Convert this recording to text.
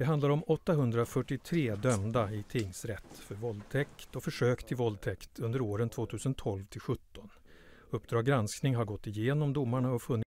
Det handlar om 843 dömda i tingsrätt för våldtäkt och försök till våldtäkt under åren 2012 till 2017. Uppdrag granskning har gått igenom domarna och funnit